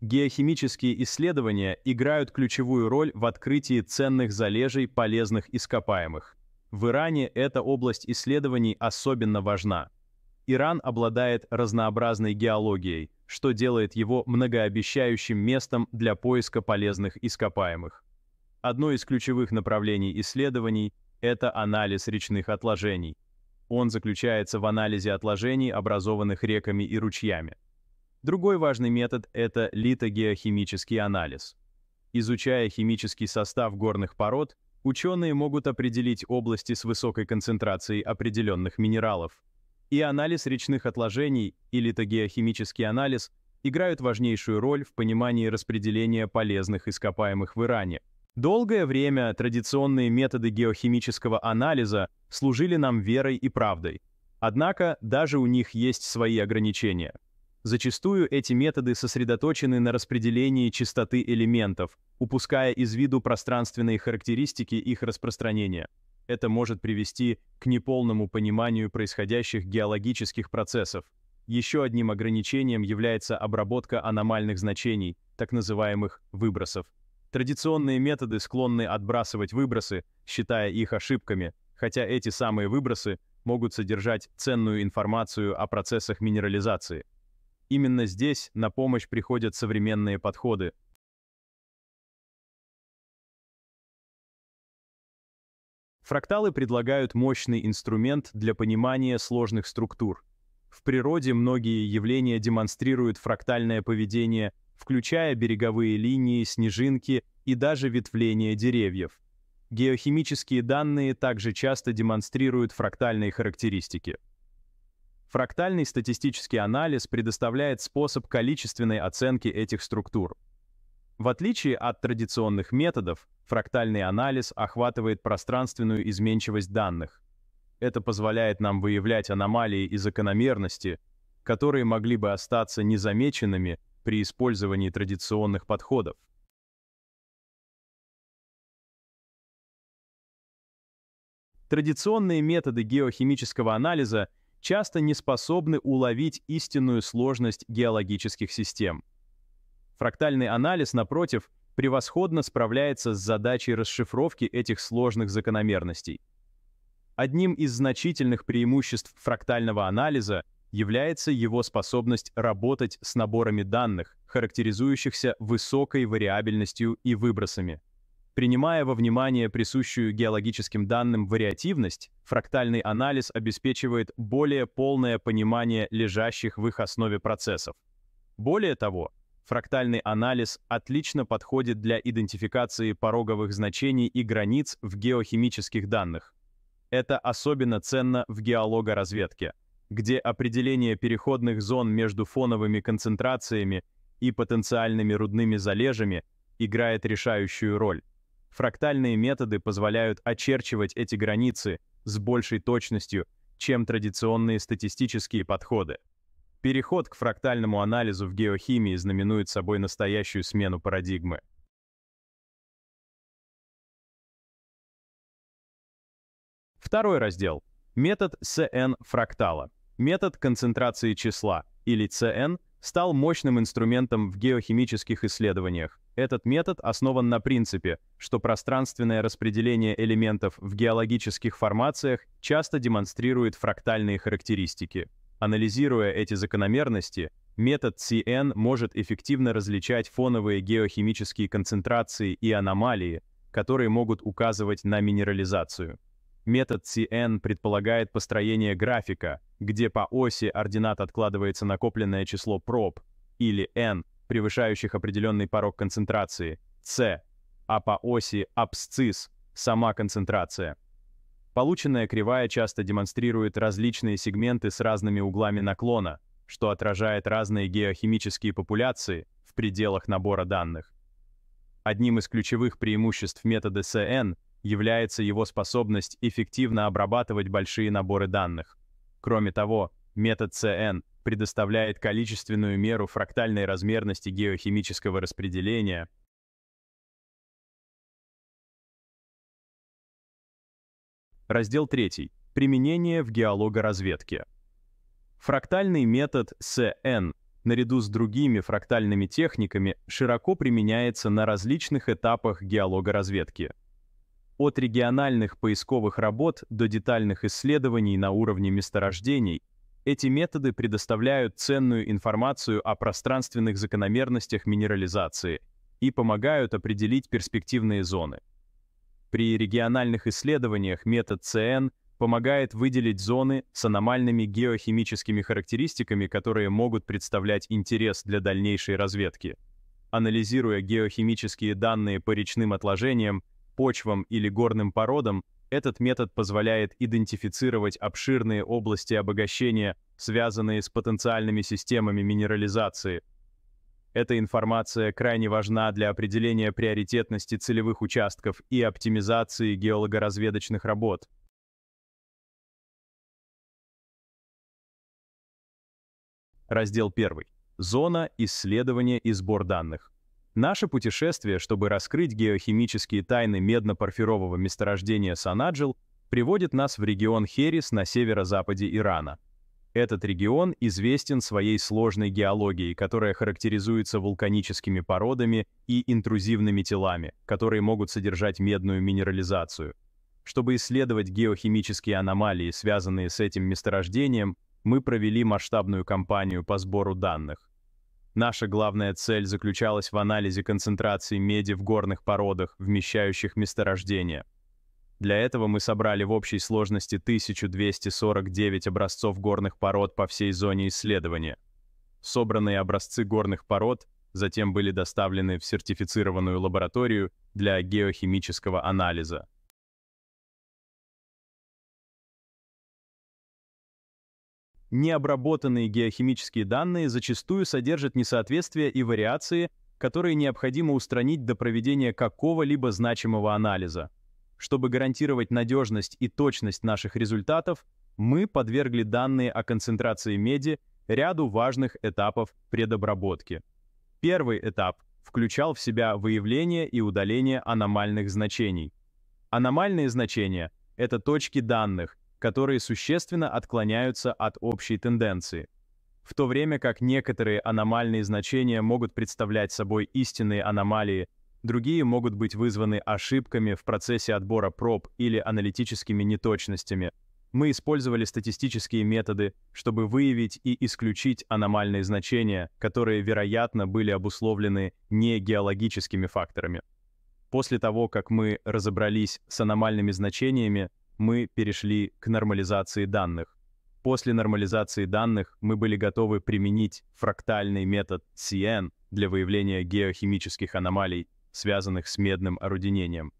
Геохимические исследования играют ключевую роль в открытии ценных залежей полезных ископаемых. В Иране эта область исследований особенно важна. Иран обладает разнообразной геологией, что делает его многообещающим местом для поиска полезных ископаемых. Одно из ключевых направлений исследований – это анализ речных отложений. Он заключается в анализе отложений, образованных реками и ручьями. Другой важный метод – это литогеохимический анализ. Изучая химический состав горных пород, ученые могут определить области с высокой концентрацией определенных минералов. И анализ речных отложений, и литогеохимический анализ играют важнейшую роль в понимании распределения полезных ископаемых в Иране. Долгое время традиционные методы геохимического анализа служили нам верой и правдой. Однако даже у них есть свои ограничения – Зачастую эти методы сосредоточены на распределении частоты элементов, упуская из виду пространственные характеристики их распространения. Это может привести к неполному пониманию происходящих геологических процессов. Еще одним ограничением является обработка аномальных значений, так называемых выбросов. Традиционные методы склонны отбрасывать выбросы, считая их ошибками, хотя эти самые выбросы могут содержать ценную информацию о процессах минерализации. Именно здесь на помощь приходят современные подходы. Фракталы предлагают мощный инструмент для понимания сложных структур. В природе многие явления демонстрируют фрактальное поведение, включая береговые линии, снежинки и даже ветвление деревьев. Геохимические данные также часто демонстрируют фрактальные характеристики. Фрактальный статистический анализ предоставляет способ количественной оценки этих структур. В отличие от традиционных методов, фрактальный анализ охватывает пространственную изменчивость данных. Это позволяет нам выявлять аномалии и закономерности, которые могли бы остаться незамеченными при использовании традиционных подходов. Традиционные методы геохимического анализа – часто не способны уловить истинную сложность геологических систем. Фрактальный анализ, напротив, превосходно справляется с задачей расшифровки этих сложных закономерностей. Одним из значительных преимуществ фрактального анализа является его способность работать с наборами данных, характеризующихся высокой вариабельностью и выбросами. Принимая во внимание присущую геологическим данным вариативность, фрактальный анализ обеспечивает более полное понимание лежащих в их основе процессов. Более того, фрактальный анализ отлично подходит для идентификации пороговых значений и границ в геохимических данных. Это особенно ценно в геологоразведке, где определение переходных зон между фоновыми концентрациями и потенциальными рудными залежами играет решающую роль. Фрактальные методы позволяют очерчивать эти границы с большей точностью, чем традиционные статистические подходы. Переход к фрактальному анализу в геохимии знаменует собой настоящую смену парадигмы. Второй раздел. Метод CN фрактала. Метод концентрации числа, или CN, стал мощным инструментом в геохимических исследованиях, этот метод основан на принципе, что пространственное распределение элементов в геологических формациях часто демонстрирует фрактальные характеристики. Анализируя эти закономерности, метод CN может эффективно различать фоновые геохимические концентрации и аномалии, которые могут указывать на минерализацию. Метод CN предполагает построение графика, где по оси ординат откладывается накопленное число проб, или N, превышающих определенный порог концентрации, С, а по оси абсцисс – сама концентрация. Полученная кривая часто демонстрирует различные сегменты с разными углами наклона, что отражает разные геохимические популяции в пределах набора данных. Одним из ключевых преимуществ метода СН является его способность эффективно обрабатывать большие наборы данных. Кроме того, метод СН предоставляет количественную меру фрактальной размерности геохимического распределения, Раздел 3. Применение в геологоразведке. Фрактальный метод СН наряду с другими фрактальными техниками широко применяется на различных этапах геологоразведки. От региональных поисковых работ до детальных исследований на уровне месторождений эти методы предоставляют ценную информацию о пространственных закономерностях минерализации и помогают определить перспективные зоны. При региональных исследованиях метод CN помогает выделить зоны с аномальными геохимическими характеристиками, которые могут представлять интерес для дальнейшей разведки. Анализируя геохимические данные по речным отложениям, почвам или горным породам, этот метод позволяет идентифицировать обширные области обогащения, связанные с потенциальными системами минерализации. Эта информация крайне важна для определения приоритетности целевых участков и оптимизации геологоразведочных работ. Раздел 1. Зона исследования и сбор данных. Наше путешествие, чтобы раскрыть геохимические тайны медно парфирового месторождения Санаджил, приводит нас в регион Херис на северо-западе Ирана. Этот регион известен своей сложной геологией, которая характеризуется вулканическими породами и интрузивными телами, которые могут содержать медную минерализацию. Чтобы исследовать геохимические аномалии, связанные с этим месторождением, мы провели масштабную кампанию по сбору данных. Наша главная цель заключалась в анализе концентрации меди в горных породах, вмещающих месторождения. Для этого мы собрали в общей сложности 1249 образцов горных пород по всей зоне исследования. Собранные образцы горных пород затем были доставлены в сертифицированную лабораторию для геохимического анализа. необработанные геохимические данные зачастую содержат несоответствия и вариации, которые необходимо устранить до проведения какого-либо значимого анализа. Чтобы гарантировать надежность и точность наших результатов, мы подвергли данные о концентрации меди ряду важных этапов предобработки. Первый этап включал в себя выявление и удаление аномальных значений. Аномальные значения — это точки данных, которые существенно отклоняются от общей тенденции. В то время как некоторые аномальные значения могут представлять собой истинные аномалии, другие могут быть вызваны ошибками в процессе отбора проб или аналитическими неточностями. Мы использовали статистические методы, чтобы выявить и исключить аномальные значения, которые, вероятно, были обусловлены не геологическими факторами. После того, как мы разобрались с аномальными значениями, мы перешли к нормализации данных. После нормализации данных мы были готовы применить фрактальный метод CN для выявления геохимических аномалий, связанных с медным орудинением.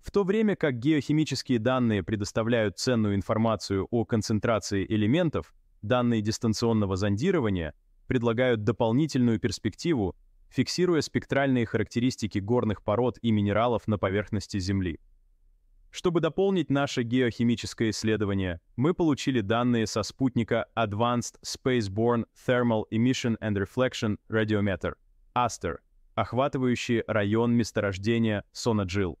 В то время как геохимические данные предоставляют ценную информацию о концентрации элементов, данные дистанционного зондирования предлагают дополнительную перспективу фиксируя спектральные характеристики горных пород и минералов на поверхности Земли. Чтобы дополнить наше геохимическое исследование, мы получили данные со спутника Advanced Spaceborne Thermal Emission and Reflection Radiometer, ASTER, охватывающие район месторождения Сонаджил.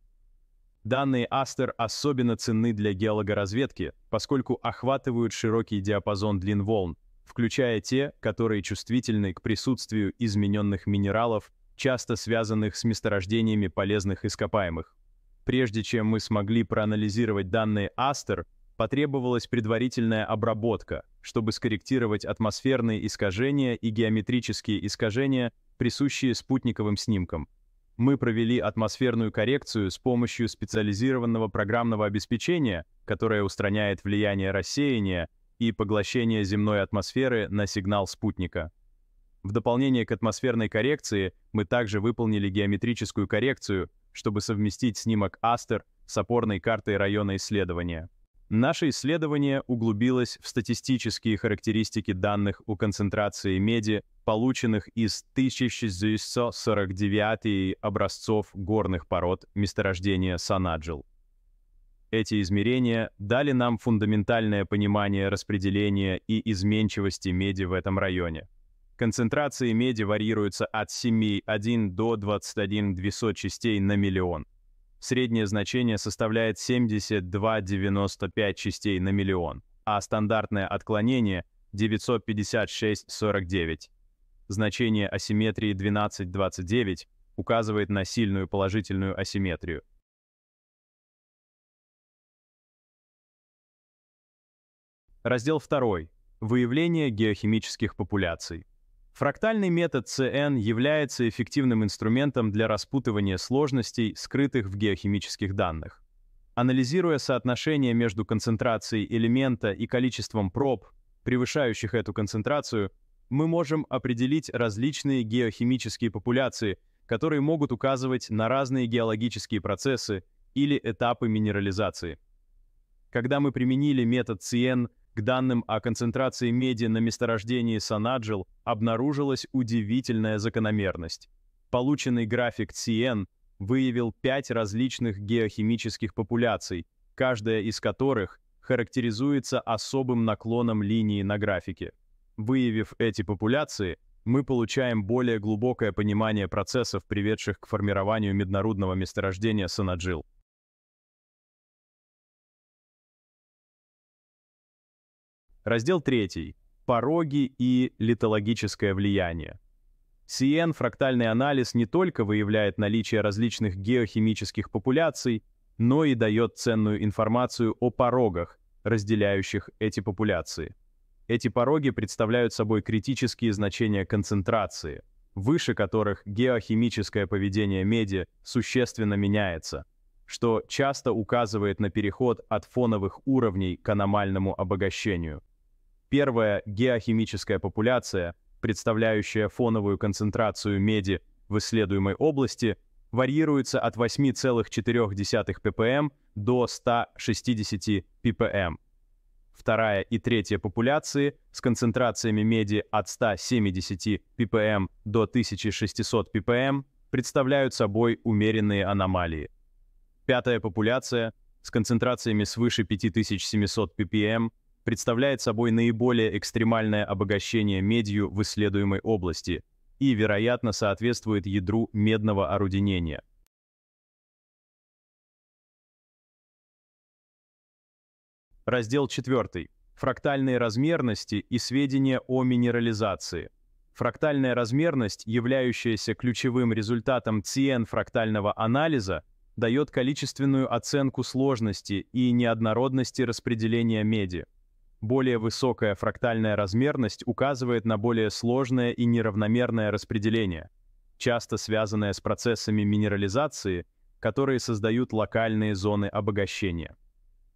Данные ASTER особенно ценны для геологоразведки, поскольку охватывают широкий диапазон длин волн, включая те, которые чувствительны к присутствию измененных минералов, часто связанных с месторождениями полезных ископаемых. Прежде чем мы смогли проанализировать данные Астер, потребовалась предварительная обработка, чтобы скорректировать атмосферные искажения и геометрические искажения, присущие спутниковым снимкам. Мы провели атмосферную коррекцию с помощью специализированного программного обеспечения, которое устраняет влияние рассеяния и поглощение земной атмосферы на сигнал спутника. В дополнение к атмосферной коррекции мы также выполнили геометрическую коррекцию, чтобы совместить снимок Астер с опорной картой района исследования. Наше исследование углубилось в статистические характеристики данных о концентрации меди, полученных из 1649 образцов горных пород месторождения Санаджил. Эти измерения дали нам фундаментальное понимание распределения и изменчивости меди в этом районе. Концентрации меди варьируются от 7,1 до 21,200 частей на миллион. Среднее значение составляет 72,95 частей на миллион, а стандартное отклонение — 956,49. Значение асимметрии 12,29 указывает на сильную положительную асимметрию, Раздел 2. Выявление геохимических популяций. Фрактальный метод CN является эффективным инструментом для распутывания сложностей, скрытых в геохимических данных. Анализируя соотношение между концентрацией элемента и количеством проб, превышающих эту концентрацию, мы можем определить различные геохимические популяции, которые могут указывать на разные геологические процессы или этапы минерализации. Когда мы применили метод CN к данным о концентрации меди на месторождении Санаджил обнаружилась удивительная закономерность. Полученный график CN выявил пять различных геохимических популяций, каждая из которых характеризуется особым наклоном линии на графике. Выявив эти популяции, мы получаем более глубокое понимание процессов, приведших к формированию меднорудного месторождения Санаджил. Раздел 3. Пороги и литологическое влияние. CN фрактальный анализ не только выявляет наличие различных геохимических популяций, но и дает ценную информацию о порогах, разделяющих эти популяции. Эти пороги представляют собой критические значения концентрации, выше которых геохимическое поведение меди существенно меняется, что часто указывает на переход от фоновых уровней к аномальному обогащению. Первая геохимическая популяция, представляющая фоновую концентрацию меди в исследуемой области, варьируется от 8,4 ppm до 160 ppm. Вторая и третья популяции с концентрациями меди от 170 ppm до 1600 ppm представляют собой умеренные аномалии. Пятая популяция с концентрациями свыше 5700 ppm представляет собой наиболее экстремальное обогащение медью в исследуемой области и, вероятно, соответствует ядру медного орудинения. Раздел 4. Фрактальные размерности и сведения о минерализации. Фрактальная размерность, являющаяся ключевым результатом ЦН фрактального анализа, дает количественную оценку сложности и неоднородности распределения меди. Более высокая фрактальная размерность указывает на более сложное и неравномерное распределение, часто связанное с процессами минерализации, которые создают локальные зоны обогащения.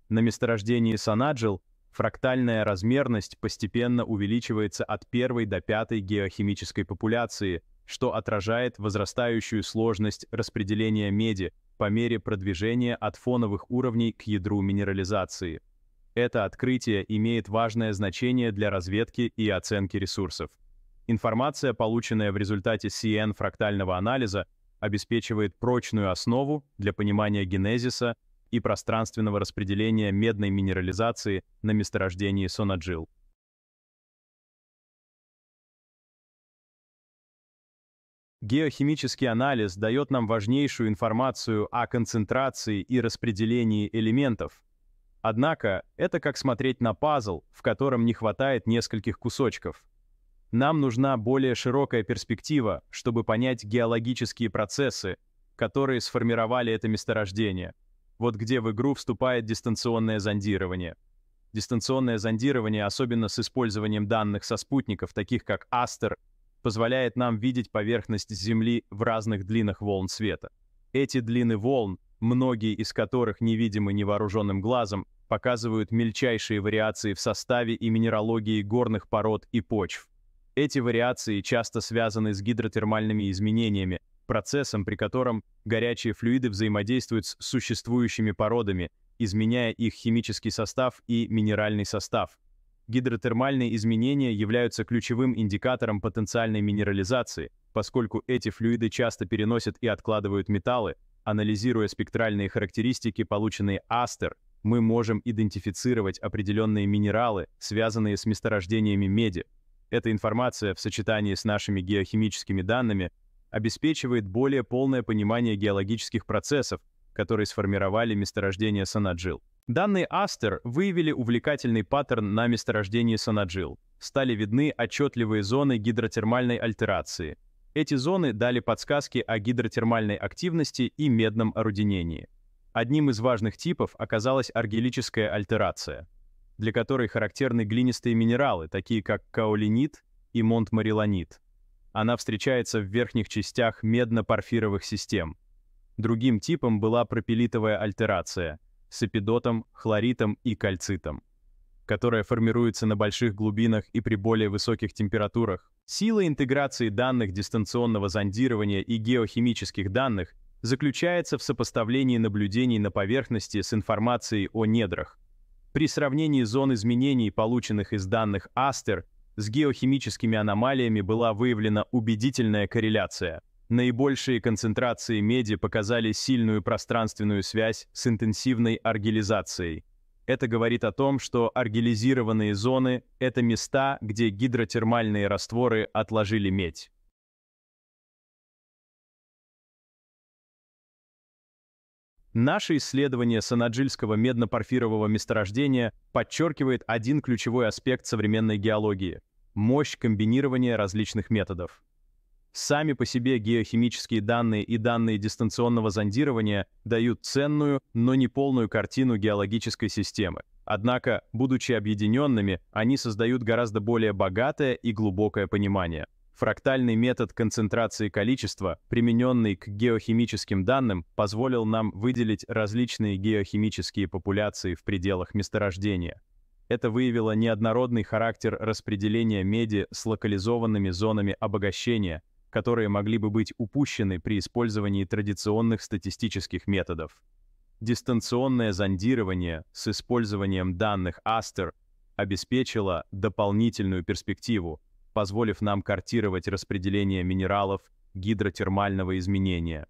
На месторождении Санаджил фрактальная размерность постепенно увеличивается от первой до пятой геохимической популяции, что отражает возрастающую сложность распределения меди по мере продвижения от фоновых уровней к ядру минерализации – это открытие имеет важное значение для разведки и оценки ресурсов. Информация, полученная в результате CN-фрактального анализа, обеспечивает прочную основу для понимания генезиса и пространственного распределения медной минерализации на месторождении Сонаджил. Геохимический анализ дает нам важнейшую информацию о концентрации и распределении элементов, Однако, это как смотреть на пазл, в котором не хватает нескольких кусочков. Нам нужна более широкая перспектива, чтобы понять геологические процессы, которые сформировали это месторождение. Вот где в игру вступает дистанционное зондирование. Дистанционное зондирование, особенно с использованием данных со спутников, таких как Астер, позволяет нам видеть поверхность Земли в разных длинах волн света. Эти длины волн многие из которых невидимы невооруженным глазом, показывают мельчайшие вариации в составе и минералогии горных пород и почв. Эти вариации часто связаны с гидротермальными изменениями, процессом, при котором горячие флюиды взаимодействуют с существующими породами, изменяя их химический состав и минеральный состав. Гидротермальные изменения являются ключевым индикатором потенциальной минерализации, поскольку эти флюиды часто переносят и откладывают металлы, Анализируя спектральные характеристики, полученные Астер, мы можем идентифицировать определенные минералы, связанные с месторождениями меди. Эта информация в сочетании с нашими геохимическими данными обеспечивает более полное понимание геологических процессов, которые сформировали месторождение санаджил. Данные Астер выявили увлекательный паттерн на месторождении санаджил. Стали видны отчетливые зоны гидротермальной альтерации – эти зоны дали подсказки о гидротермальной активности и медном орудинении. Одним из важных типов оказалась аргилическая альтерация, для которой характерны глинистые минералы, такие как каолинит и монтмарилонит. Она встречается в верхних частях медно-порфировых систем. Другим типом была пропилитовая альтерация с эпидотом, хлоритом и кальцитом, которая формируется на больших глубинах и при более высоких температурах, Сила интеграции данных дистанционного зондирования и геохимических данных заключается в сопоставлении наблюдений на поверхности с информацией о недрах. При сравнении зон изменений, полученных из данных Астер, с геохимическими аномалиями была выявлена убедительная корреляция. Наибольшие концентрации меди показали сильную пространственную связь с интенсивной аргилизацией. Это говорит о том, что аргилизированные зоны — это места, где гидротермальные растворы отложили медь. Наше исследование санаджильского медно-порфирового месторождения подчеркивает один ключевой аспект современной геологии – мощь комбинирования различных методов. Сами по себе геохимические данные и данные дистанционного зондирования дают ценную, но не полную картину геологической системы. Однако, будучи объединенными, они создают гораздо более богатое и глубокое понимание. Фрактальный метод концентрации количества, примененный к геохимическим данным, позволил нам выделить различные геохимические популяции в пределах месторождения. Это выявило неоднородный характер распределения меди с локализованными зонами обогащения, которые могли бы быть упущены при использовании традиционных статистических методов. Дистанционное зондирование с использованием данных Астер обеспечило дополнительную перспективу, позволив нам картировать распределение минералов гидротермального изменения.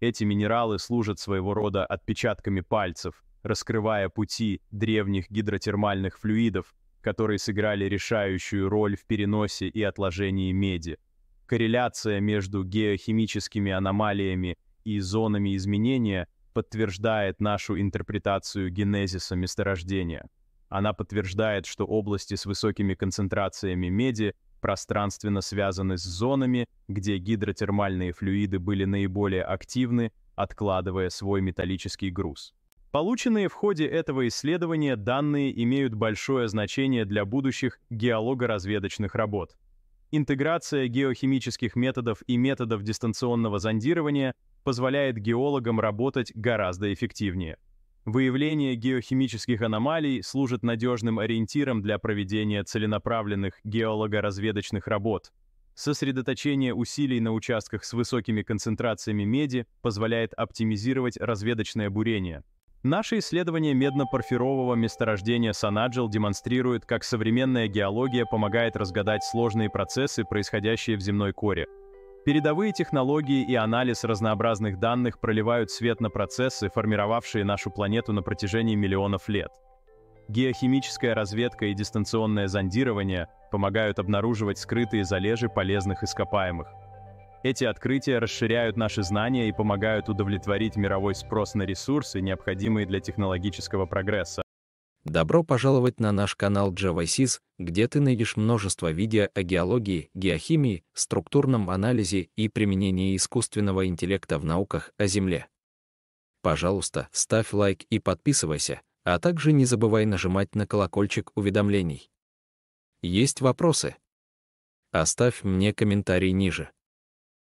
Эти минералы служат своего рода отпечатками пальцев, раскрывая пути древних гидротермальных флюидов, которые сыграли решающую роль в переносе и отложении меди – Корреляция между геохимическими аномалиями и зонами изменения подтверждает нашу интерпретацию генезиса месторождения. Она подтверждает, что области с высокими концентрациями меди пространственно связаны с зонами, где гидротермальные флюиды были наиболее активны, откладывая свой металлический груз. Полученные в ходе этого исследования данные имеют большое значение для будущих геологоразведочных работ. Интеграция геохимических методов и методов дистанционного зондирования позволяет геологам работать гораздо эффективнее. Выявление геохимических аномалий служит надежным ориентиром для проведения целенаправленных геологоразведочных работ. Сосредоточение усилий на участках с высокими концентрациями меди позволяет оптимизировать разведочное бурение – Наше исследование медно-порфирового месторождения Санаджел демонстрирует, как современная геология помогает разгадать сложные процессы, происходящие в земной коре. Передовые технологии и анализ разнообразных данных проливают свет на процессы, формировавшие нашу планету на протяжении миллионов лет. Геохимическая разведка и дистанционное зондирование помогают обнаруживать скрытые залежи полезных ископаемых. Эти открытия расширяют наши знания и помогают удовлетворить мировой спрос на ресурсы, необходимые для технологического прогресса. Добро пожаловать на наш канал GeoSys, где ты найдешь множество видео о геологии, геохимии, структурном анализе и применении искусственного интеллекта в науках о Земле. Пожалуйста, ставь лайк и подписывайся, а также не забывай нажимать на колокольчик уведомлений. Есть вопросы? Оставь мне комментарий ниже.